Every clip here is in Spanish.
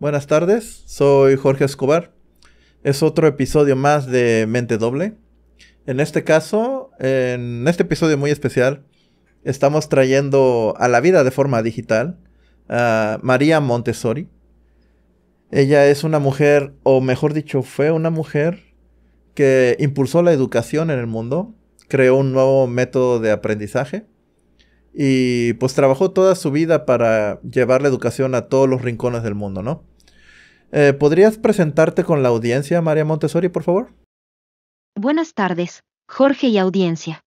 Buenas tardes, soy Jorge Escobar. Es otro episodio más de Mente Doble. En este caso, en este episodio muy especial, estamos trayendo a la vida de forma digital a María Montessori. Ella es una mujer, o mejor dicho, fue una mujer que impulsó la educación en el mundo, creó un nuevo método de aprendizaje y pues trabajó toda su vida para llevar la educación a todos los rincones del mundo, ¿no? Eh, ¿Podrías presentarte con la audiencia, María Montessori, por favor? Buenas tardes, Jorge y audiencia.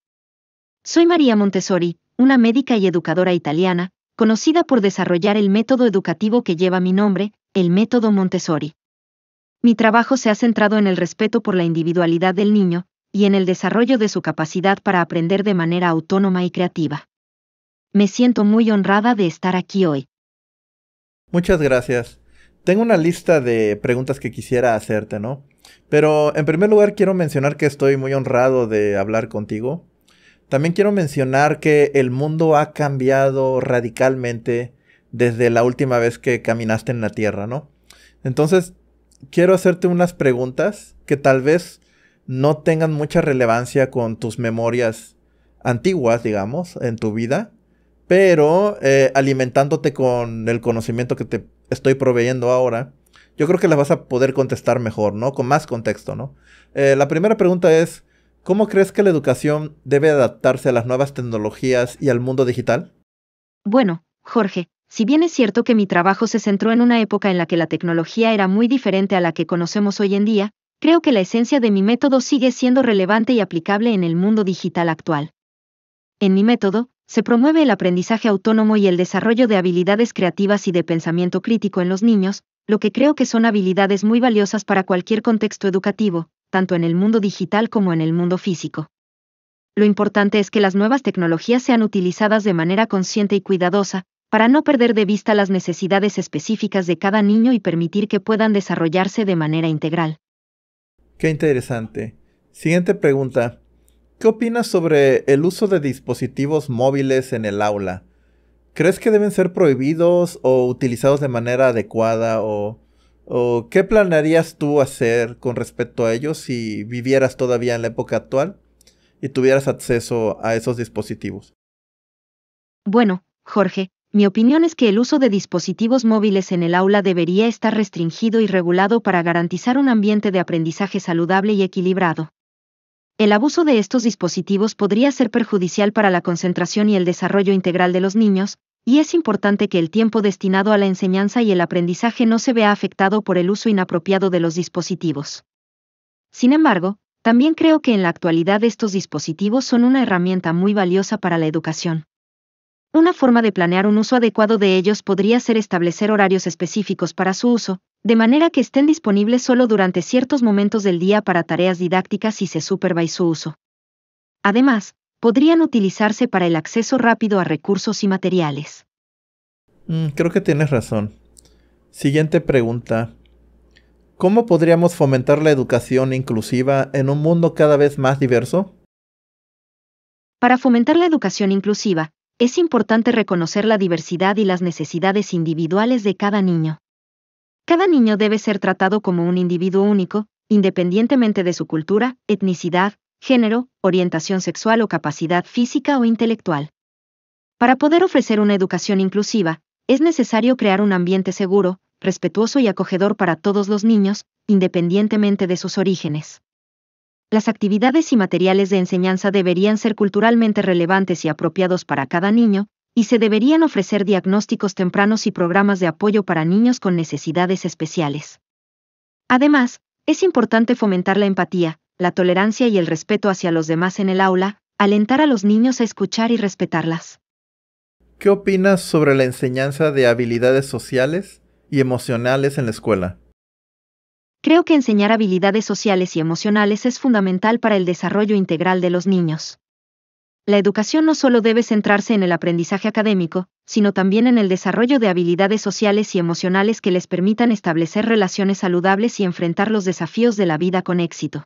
Soy María Montessori, una médica y educadora italiana, conocida por desarrollar el método educativo que lleva mi nombre, el método Montessori. Mi trabajo se ha centrado en el respeto por la individualidad del niño y en el desarrollo de su capacidad para aprender de manera autónoma y creativa. Me siento muy honrada de estar aquí hoy. Muchas gracias. Tengo una lista de preguntas que quisiera hacerte, ¿no? Pero en primer lugar quiero mencionar que estoy muy honrado de hablar contigo. También quiero mencionar que el mundo ha cambiado radicalmente desde la última vez que caminaste en la Tierra, ¿no? Entonces, quiero hacerte unas preguntas que tal vez no tengan mucha relevancia con tus memorias antiguas, digamos, en tu vida, pero eh, alimentándote con el conocimiento que te estoy proveyendo ahora, yo creo que las vas a poder contestar mejor, ¿no? Con más contexto, ¿no? Eh, la primera pregunta es, ¿cómo crees que la educación debe adaptarse a las nuevas tecnologías y al mundo digital? Bueno, Jorge, si bien es cierto que mi trabajo se centró en una época en la que la tecnología era muy diferente a la que conocemos hoy en día, creo que la esencia de mi método sigue siendo relevante y aplicable en el mundo digital actual. En mi método, se promueve el aprendizaje autónomo y el desarrollo de habilidades creativas y de pensamiento crítico en los niños, lo que creo que son habilidades muy valiosas para cualquier contexto educativo, tanto en el mundo digital como en el mundo físico. Lo importante es que las nuevas tecnologías sean utilizadas de manera consciente y cuidadosa, para no perder de vista las necesidades específicas de cada niño y permitir que puedan desarrollarse de manera integral. Qué interesante. Siguiente pregunta. ¿Qué opinas sobre el uso de dispositivos móviles en el aula? ¿Crees que deben ser prohibidos o utilizados de manera adecuada? ¿O, qué planearías tú hacer con respecto a ellos si vivieras todavía en la época actual y tuvieras acceso a esos dispositivos? Bueno, Jorge, mi opinión es que el uso de dispositivos móviles en el aula debería estar restringido y regulado para garantizar un ambiente de aprendizaje saludable y equilibrado. El abuso de estos dispositivos podría ser perjudicial para la concentración y el desarrollo integral de los niños, y es importante que el tiempo destinado a la enseñanza y el aprendizaje no se vea afectado por el uso inapropiado de los dispositivos. Sin embargo, también creo que en la actualidad estos dispositivos son una herramienta muy valiosa para la educación. Una forma de planear un uso adecuado de ellos podría ser establecer horarios específicos para su uso, de manera que estén disponibles solo durante ciertos momentos del día para tareas didácticas y se supervise su uso. Además, podrían utilizarse para el acceso rápido a recursos y materiales. Mm, creo que tienes razón. Siguiente pregunta. ¿Cómo podríamos fomentar la educación inclusiva en un mundo cada vez más diverso? Para fomentar la educación inclusiva, es importante reconocer la diversidad y las necesidades individuales de cada niño. Cada niño debe ser tratado como un individuo único, independientemente de su cultura, etnicidad, género, orientación sexual o capacidad física o intelectual. Para poder ofrecer una educación inclusiva, es necesario crear un ambiente seguro, respetuoso y acogedor para todos los niños, independientemente de sus orígenes. Las actividades y materiales de enseñanza deberían ser culturalmente relevantes y apropiados para cada niño, y se deberían ofrecer diagnósticos tempranos y programas de apoyo para niños con necesidades especiales. Además, es importante fomentar la empatía, la tolerancia y el respeto hacia los demás en el aula, alentar a los niños a escuchar y respetarlas. ¿Qué opinas sobre la enseñanza de habilidades sociales y emocionales en la escuela? Creo que enseñar habilidades sociales y emocionales es fundamental para el desarrollo integral de los niños. La educación no solo debe centrarse en el aprendizaje académico, sino también en el desarrollo de habilidades sociales y emocionales que les permitan establecer relaciones saludables y enfrentar los desafíos de la vida con éxito.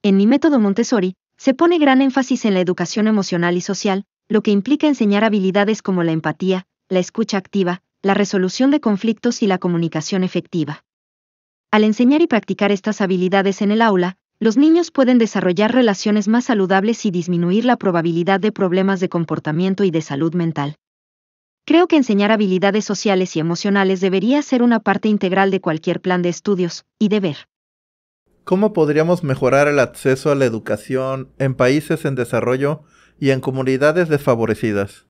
En mi método Montessori, se pone gran énfasis en la educación emocional y social, lo que implica enseñar habilidades como la empatía, la escucha activa, la resolución de conflictos y la comunicación efectiva. Al enseñar y practicar estas habilidades en el aula, los niños pueden desarrollar relaciones más saludables y disminuir la probabilidad de problemas de comportamiento y de salud mental. Creo que enseñar habilidades sociales y emocionales debería ser una parte integral de cualquier plan de estudios y deber. ¿Cómo podríamos mejorar el acceso a la educación en países en desarrollo y en comunidades desfavorecidas?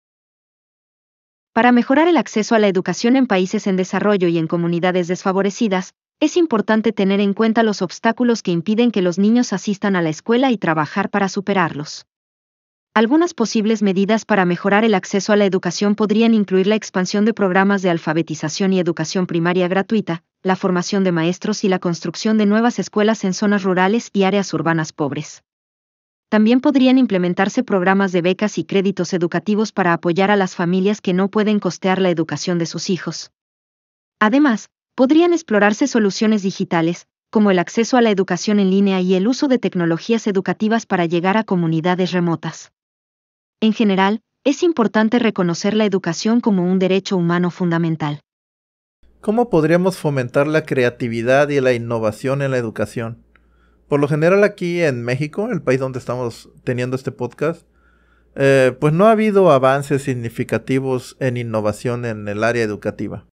Para mejorar el acceso a la educación en países en desarrollo y en comunidades desfavorecidas, es importante tener en cuenta los obstáculos que impiden que los niños asistan a la escuela y trabajar para superarlos. Algunas posibles medidas para mejorar el acceso a la educación podrían incluir la expansión de programas de alfabetización y educación primaria gratuita, la formación de maestros y la construcción de nuevas escuelas en zonas rurales y áreas urbanas pobres. También podrían implementarse programas de becas y créditos educativos para apoyar a las familias que no pueden costear la educación de sus hijos. Además, podrían explorarse soluciones digitales, como el acceso a la educación en línea y el uso de tecnologías educativas para llegar a comunidades remotas. En general, es importante reconocer la educación como un derecho humano fundamental. ¿Cómo podríamos fomentar la creatividad y la innovación en la educación? Por lo general aquí en México, el país donde estamos teniendo este podcast, eh, pues no ha habido avances significativos en innovación en el área educativa.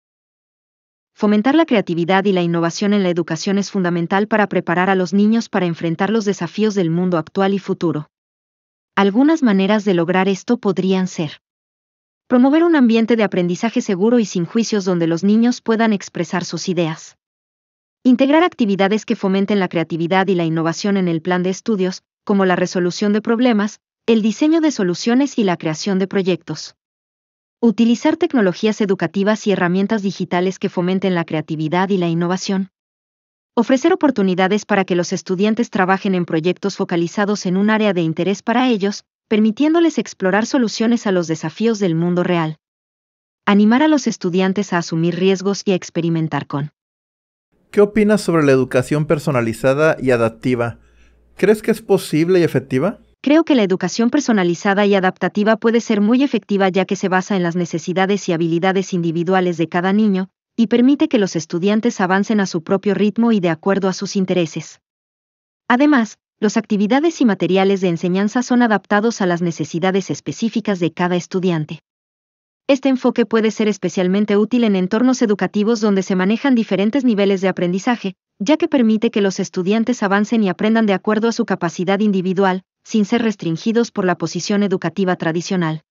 Fomentar la creatividad y la innovación en la educación es fundamental para preparar a los niños para enfrentar los desafíos del mundo actual y futuro. Algunas maneras de lograr esto podrían ser promover un ambiente de aprendizaje seguro y sin juicios donde los niños puedan expresar sus ideas. Integrar actividades que fomenten la creatividad y la innovación en el plan de estudios, como la resolución de problemas, el diseño de soluciones y la creación de proyectos. Utilizar tecnologías educativas y herramientas digitales que fomenten la creatividad y la innovación. Ofrecer oportunidades para que los estudiantes trabajen en proyectos focalizados en un área de interés para ellos, permitiéndoles explorar soluciones a los desafíos del mundo real. Animar a los estudiantes a asumir riesgos y a experimentar con. ¿Qué opinas sobre la educación personalizada y adaptiva? ¿Crees que es posible y efectiva? creo que la educación personalizada y adaptativa puede ser muy efectiva ya que se basa en las necesidades y habilidades individuales de cada niño, y permite que los estudiantes avancen a su propio ritmo y de acuerdo a sus intereses. Además, las actividades y materiales de enseñanza son adaptados a las necesidades específicas de cada estudiante. Este enfoque puede ser especialmente útil en entornos educativos donde se manejan diferentes niveles de aprendizaje, ya que permite que los estudiantes avancen y aprendan de acuerdo a su capacidad individual, sin ser restringidos por la posición educativa tradicional.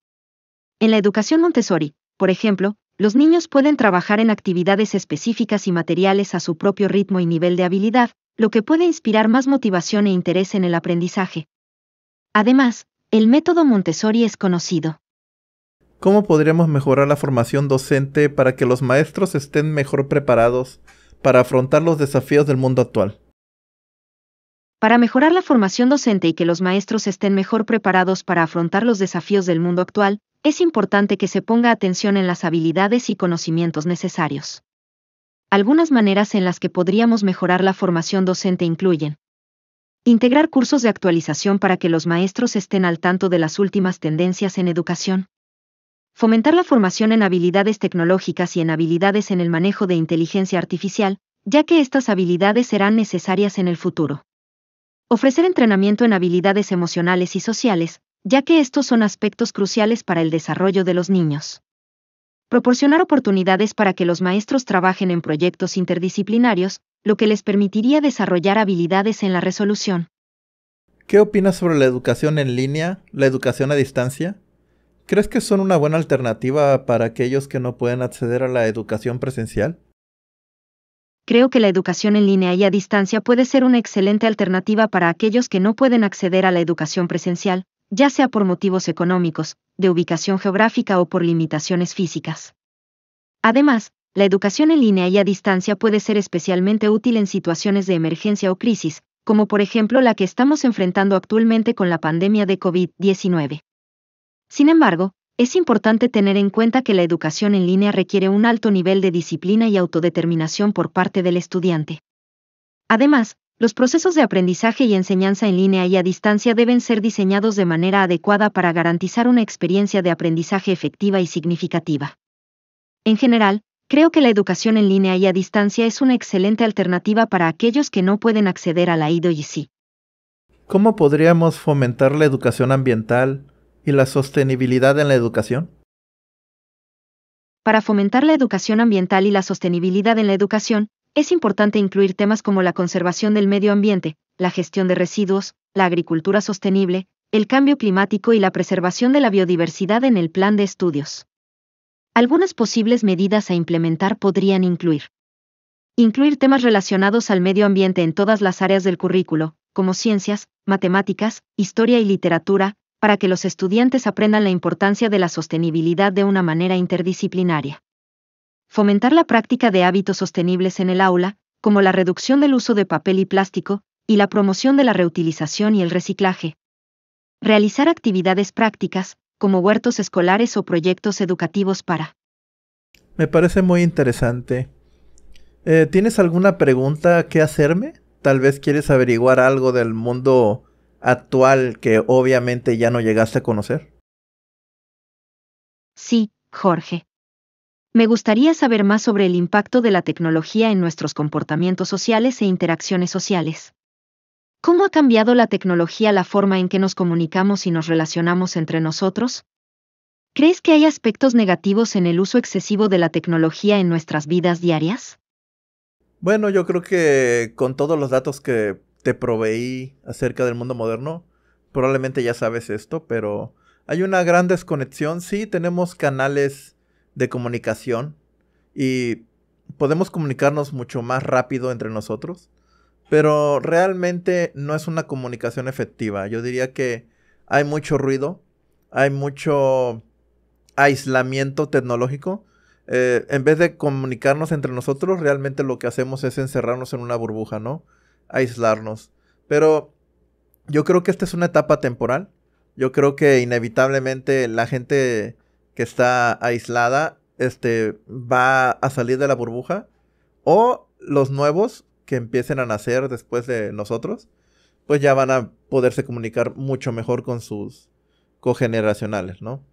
En la educación Montessori, por ejemplo, los niños pueden trabajar en actividades específicas y materiales a su propio ritmo y nivel de habilidad, lo que puede inspirar más motivación e interés en el aprendizaje. Además, el método Montessori es conocido. ¿Cómo podríamos mejorar la formación docente para que los maestros estén mejor preparados para afrontar los desafíos del mundo actual? Para mejorar la formación docente y que los maestros estén mejor preparados para afrontar los desafíos del mundo actual, es importante que se ponga atención en las habilidades y conocimientos necesarios. Algunas maneras en las que podríamos mejorar la formación docente incluyen integrar cursos de actualización para que los maestros estén al tanto de las últimas tendencias en educación, fomentar la formación en habilidades tecnológicas y en habilidades en el manejo de inteligencia artificial, ya que estas habilidades serán necesarias en el futuro. Ofrecer entrenamiento en habilidades emocionales y sociales, ya que estos son aspectos cruciales para el desarrollo de los niños. Proporcionar oportunidades para que los maestros trabajen en proyectos interdisciplinarios, lo que les permitiría desarrollar habilidades en la resolución. ¿Qué opinas sobre la educación en línea, la educación a distancia? ¿Crees que son una buena alternativa para aquellos que no pueden acceder a la educación presencial? creo que la educación en línea y a distancia puede ser una excelente alternativa para aquellos que no pueden acceder a la educación presencial, ya sea por motivos económicos, de ubicación geográfica o por limitaciones físicas. Además, la educación en línea y a distancia puede ser especialmente útil en situaciones de emergencia o crisis, como por ejemplo la que estamos enfrentando actualmente con la pandemia de COVID-19. Sin embargo, es importante tener en cuenta que la educación en línea requiere un alto nivel de disciplina y autodeterminación por parte del estudiante. Además, los procesos de aprendizaje y enseñanza en línea y a distancia deben ser diseñados de manera adecuada para garantizar una experiencia de aprendizaje efectiva y significativa. En general, creo que la educación en línea y a distancia es una excelente alternativa para aquellos que no pueden acceder a la sí. ¿Cómo podríamos fomentar la educación ambiental, ¿Y la sostenibilidad en la educación? Para fomentar la educación ambiental y la sostenibilidad en la educación, es importante incluir temas como la conservación del medio ambiente, la gestión de residuos, la agricultura sostenible, el cambio climático y la preservación de la biodiversidad en el plan de estudios. Algunas posibles medidas a implementar podrían incluir incluir temas relacionados al medio ambiente en todas las áreas del currículo, como ciencias, matemáticas, historia y literatura, para que los estudiantes aprendan la importancia de la sostenibilidad de una manera interdisciplinaria. Fomentar la práctica de hábitos sostenibles en el aula, como la reducción del uso de papel y plástico, y la promoción de la reutilización y el reciclaje. Realizar actividades prácticas, como huertos escolares o proyectos educativos para. Me parece muy interesante. Eh, ¿Tienes alguna pregunta que hacerme? Tal vez quieres averiguar algo del mundo actual que obviamente ya no llegaste a conocer? Sí, Jorge. Me gustaría saber más sobre el impacto de la tecnología en nuestros comportamientos sociales e interacciones sociales. ¿Cómo ha cambiado la tecnología la forma en que nos comunicamos y nos relacionamos entre nosotros? ¿Crees que hay aspectos negativos en el uso excesivo de la tecnología en nuestras vidas diarias? Bueno, yo creo que con todos los datos que te proveí acerca del mundo moderno. Probablemente ya sabes esto, pero hay una gran desconexión. Sí, tenemos canales de comunicación y podemos comunicarnos mucho más rápido entre nosotros, pero realmente no es una comunicación efectiva. Yo diría que hay mucho ruido, hay mucho aislamiento tecnológico. Eh, en vez de comunicarnos entre nosotros, realmente lo que hacemos es encerrarnos en una burbuja, ¿no? aislarnos. Pero yo creo que esta es una etapa temporal. Yo creo que inevitablemente la gente que está aislada este, va a salir de la burbuja. O los nuevos que empiecen a nacer después de nosotros, pues ya van a poderse comunicar mucho mejor con sus cogeneracionales, ¿no?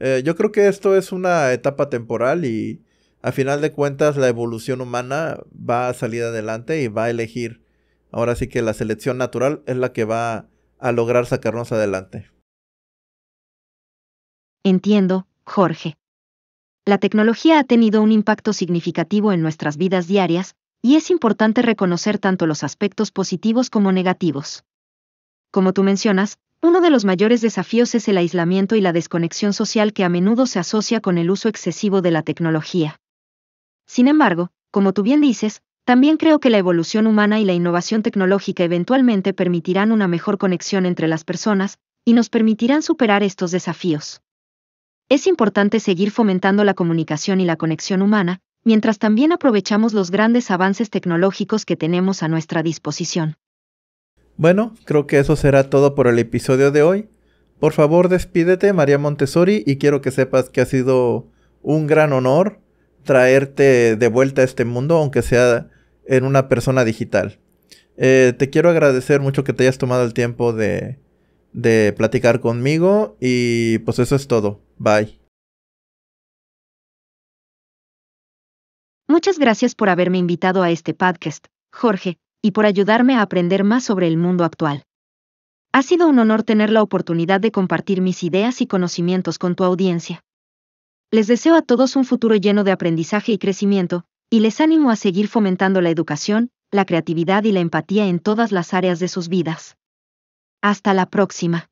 Eh, yo creo que esto es una etapa temporal y a final de cuentas la evolución humana va a salir adelante y va a elegir Ahora sí que la selección natural es la que va a lograr sacarnos adelante. Entiendo, Jorge. La tecnología ha tenido un impacto significativo en nuestras vidas diarias, y es importante reconocer tanto los aspectos positivos como negativos. Como tú mencionas, uno de los mayores desafíos es el aislamiento y la desconexión social que a menudo se asocia con el uso excesivo de la tecnología. Sin embargo, como tú bien dices, también creo que la evolución humana y la innovación tecnológica eventualmente permitirán una mejor conexión entre las personas y nos permitirán superar estos desafíos. Es importante seguir fomentando la comunicación y la conexión humana, mientras también aprovechamos los grandes avances tecnológicos que tenemos a nuestra disposición. Bueno, creo que eso será todo por el episodio de hoy. Por favor, despídete, María Montessori, y quiero que sepas que ha sido un gran honor traerte de vuelta a este mundo, aunque sea en una persona digital. Eh, te quiero agradecer mucho que te hayas tomado el tiempo de, de platicar conmigo y pues eso es todo. Bye. Muchas gracias por haberme invitado a este podcast, Jorge, y por ayudarme a aprender más sobre el mundo actual. Ha sido un honor tener la oportunidad de compartir mis ideas y conocimientos con tu audiencia. Les deseo a todos un futuro lleno de aprendizaje y crecimiento, y les animo a seguir fomentando la educación, la creatividad y la empatía en todas las áreas de sus vidas. Hasta la próxima.